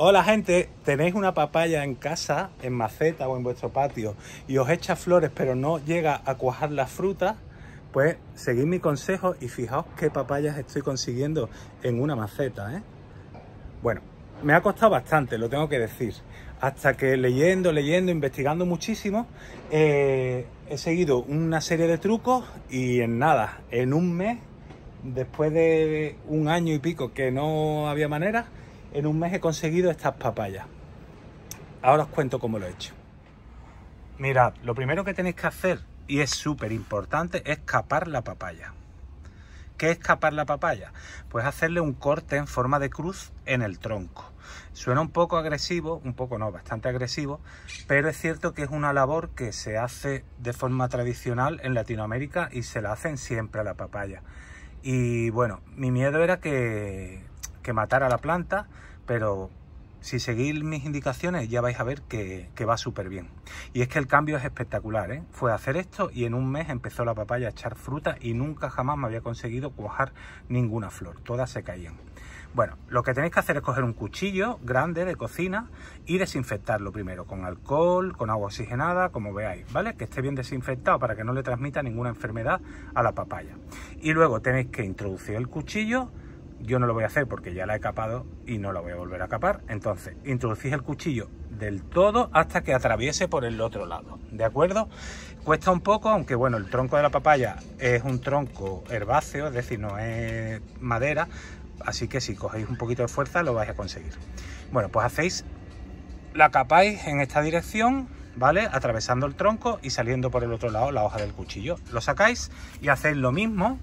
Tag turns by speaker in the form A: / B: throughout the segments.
A: Hola gente, tenéis una papaya en casa, en maceta o en vuestro patio y os echa flores pero no llega a cuajar las frutas, pues seguid mi consejo y fijaos qué papayas estoy consiguiendo en una maceta. ¿eh? Bueno, me ha costado bastante, lo tengo que decir. Hasta que leyendo, leyendo, investigando muchísimo, eh, he seguido una serie de trucos y en nada, en un mes, después de un año y pico que no había manera, en un mes he conseguido estas papayas. Ahora os cuento cómo lo he hecho. Mirad, lo primero que tenéis que hacer, y es súper importante, es capar la papaya. ¿Qué es capar la papaya? Pues hacerle un corte en forma de cruz en el tronco. Suena un poco agresivo, un poco no, bastante agresivo, pero es cierto que es una labor que se hace de forma tradicional en Latinoamérica y se la hacen siempre a la papaya. Y bueno, mi miedo era que, que matara la planta, pero si seguís mis indicaciones ya vais a ver que, va súper bien. Y es que el cambio es espectacular, ¿eh? Fue hacer esto y en un mes empezó la papaya a echar fruta y nunca jamás me había conseguido cuajar ninguna flor, todas se caían. Bueno, lo que tenéis que hacer es coger un cuchillo grande de cocina y desinfectarlo primero con alcohol, con agua oxigenada, como veáis, ¿vale? Que esté bien desinfectado para que no le transmita ninguna enfermedad a la papaya. Y luego tenéis que introducir el cuchillo yo no lo voy a hacer porque ya la he capado y no la voy a volver a capar. Entonces, introducís el cuchillo del todo hasta que atraviese por el otro lado, ¿de acuerdo? Cuesta un poco, aunque bueno, el tronco de la papaya es un tronco herbáceo, es decir, no es madera, así que si cogéis un poquito de fuerza lo vais a conseguir. Bueno, pues hacéis, la capáis en esta dirección, ¿vale? Atravesando el tronco y saliendo por el otro lado la hoja del cuchillo. Lo sacáis y hacéis lo mismo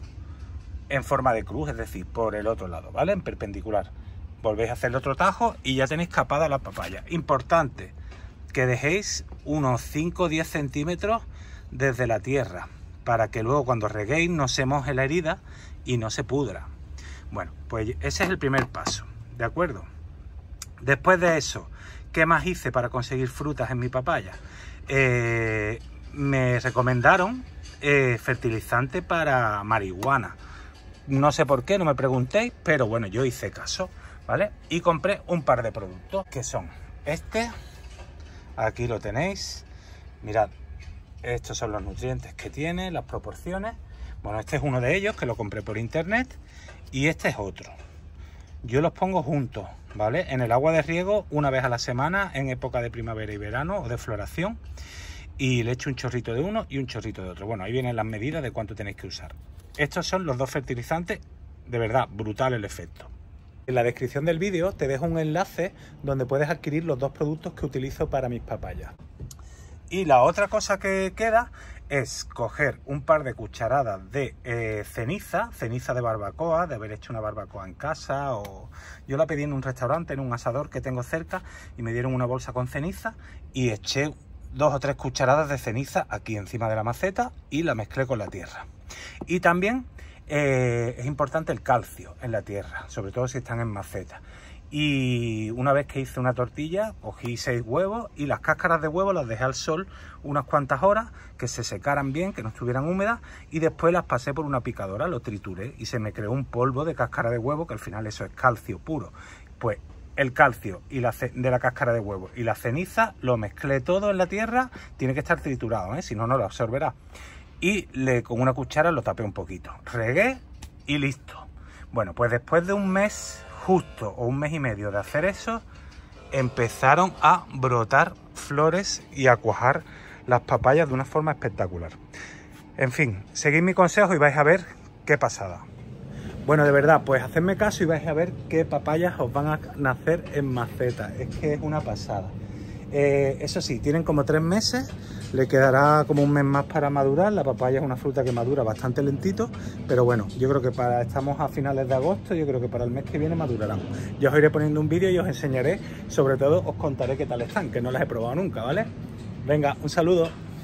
A: en forma de cruz, es decir, por el otro lado, ¿vale? En perpendicular. Volvéis a hacer el otro tajo y ya tenéis capada la papaya. Importante que dejéis unos 5 o 10 centímetros desde la tierra para que luego cuando reguéis no se moje la herida y no se pudra. Bueno, pues ese es el primer paso, ¿de acuerdo? Después de eso, ¿qué más hice para conseguir frutas en mi papaya? Eh, me recomendaron eh, fertilizante para marihuana no sé por qué, no me preguntéis, pero bueno, yo hice caso, ¿vale? Y compré un par de productos que son este, aquí lo tenéis, mirad, estos son los nutrientes que tiene, las proporciones. Bueno, este es uno de ellos que lo compré por internet y este es otro. Yo los pongo juntos, ¿vale? En el agua de riego una vez a la semana en época de primavera y verano o de floración y le echo un chorrito de uno y un chorrito de otro. Bueno, ahí vienen las medidas de cuánto tenéis que usar. Estos son los dos fertilizantes, de verdad, brutal el efecto. En la descripción del vídeo te dejo un enlace donde puedes adquirir los dos productos que utilizo para mis papayas. Y la otra cosa que queda es coger un par de cucharadas de eh, ceniza, ceniza de barbacoa, de haber hecho una barbacoa en casa o yo la pedí en un restaurante, en un asador que tengo cerca y me dieron una bolsa con ceniza y eché dos o tres cucharadas de ceniza aquí encima de la maceta y la mezclé con la tierra. Y también eh, es importante el calcio en la tierra, sobre todo si están en maceta. Y una vez que hice una tortilla, cogí seis huevos y las cáscaras de huevo las dejé al sol unas cuantas horas, que se secaran bien, que no estuvieran húmedas, y después las pasé por una picadora, lo trituré y se me creó un polvo de cáscara de huevo, que al final eso es calcio puro. Pues el calcio y la de la cáscara de huevo y la ceniza, lo mezclé todo en la tierra, tiene que estar triturado, ¿eh? si no, no lo absorberá. Y le, con una cuchara lo tapé un poquito, regué y listo. Bueno, pues después de un mes justo o un mes y medio de hacer eso, empezaron a brotar flores y a cuajar las papayas de una forma espectacular. En fin, seguid mi consejo y vais a ver qué pasada. Bueno, de verdad, pues hacedme caso y vais a ver qué papayas os van a nacer en maceta. Es que es una pasada. Eh, eso sí, tienen como tres meses, le quedará como un mes más para madurar. La papaya es una fruta que madura bastante lentito, pero bueno, yo creo que para estamos a finales de agosto, yo creo que para el mes que viene madurarán. Yo os iré poniendo un vídeo y os enseñaré, sobre todo os contaré qué tal están, que no las he probado nunca, ¿vale? Venga, un saludo.